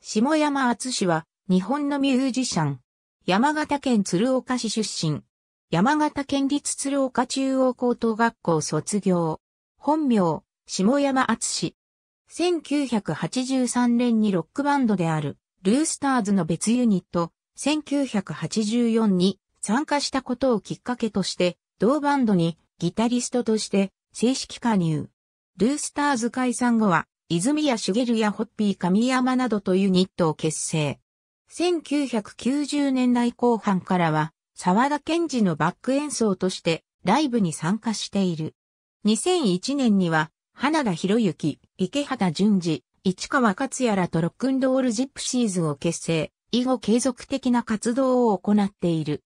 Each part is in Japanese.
下山厚氏は、日本のミュージシャン。山形県鶴岡市出身。山形県立鶴岡中央高等学校卒業。本名、下山厚氏。1983年にロックバンドである、ルースターズの別ユニット、1984に参加したことをきっかけとして、同バンドにギタリストとして正式加入。ルースターズ解散後は泉谷茂やホッピー神山などとユニットを結成。1990年代後半からは、沢田健二のバック演奏としてライブに参加している。2001年には、花田博之、池畑淳二、市川勝也らとロックンロールジップシーズを結成、以後継続的な活動を行っている。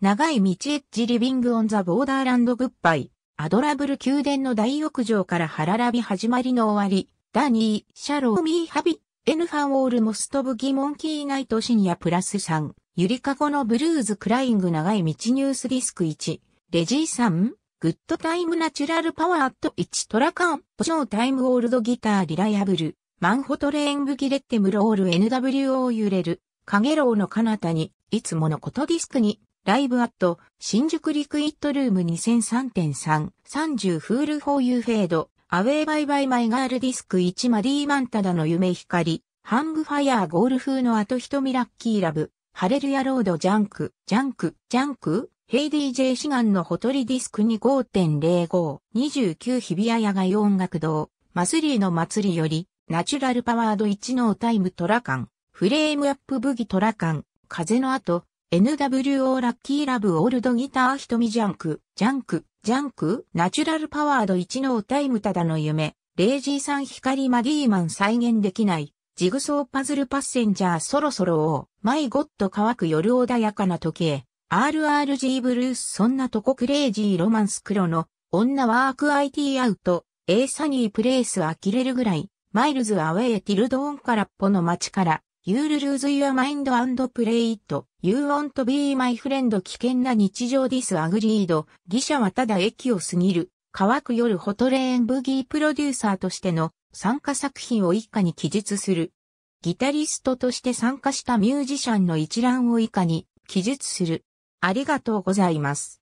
長い道エッジリビングオンザボーダーランドグッバイ。アドラブル宮殿の大浴場から腹ラビ始まりの終わり、ダニー、シャローミーハビ、エヌファンオールモストブギモンキーナイトシニアプラス3、ゆりかごのブルーズクライング長い道ニュースディスク1、レジーさん、グッドタイムナチュラルパワーと1トラカン、ポショータイムオールドギターリライアブル、マンホトレーンブギレッテムロール NWO 揺れる、カゲロウの彼方に、いつものことディスクに、ライブアット、新宿リクイットルーム2003.3、30フールフォーユーフェード、アウェイバイバイマイガールディスク1マディーマンタダの夢光、ハングファイヤーゴール風の後瞳ラッキーラブ、ハレルヤロードジャンク、ジャンク、ジャンク、ヘイディ・ジェイ・シガンのほとりディスク2 5.05、29日比谷野外音楽堂、マスリーの祭りより、ナチュラルパワード1のタイムトラカン、フレームアップブギトラカン、風の後、NWO ラッキーラブオールドギター瞳ジャンク、ジャンク、ジャンク、ナチュラルパワード1のタイムただの夢、レイジーさん光マディーマン再現できない、ジグソーパズルパッセンジャーそろそろを、マイゴッド乾く夜穏やかな時へ、RRG ブルースそんなとこクレイジーロマンス黒の、女ワーク IT アウト、A サニープレイス呆れるぐらい、マイルズアウェイティルドーン空っぽの街から、You lose your mind and play it. You w o n t be my friend. 危険な日常ディスアグリード。d シ者はただ駅を過ぎる。乾く夜ホトレーンブギープロデューサーとしての参加作品を以下に記述する。ギタリストとして参加したミュージシャンの一覧を以下に記述する。ありがとうございます。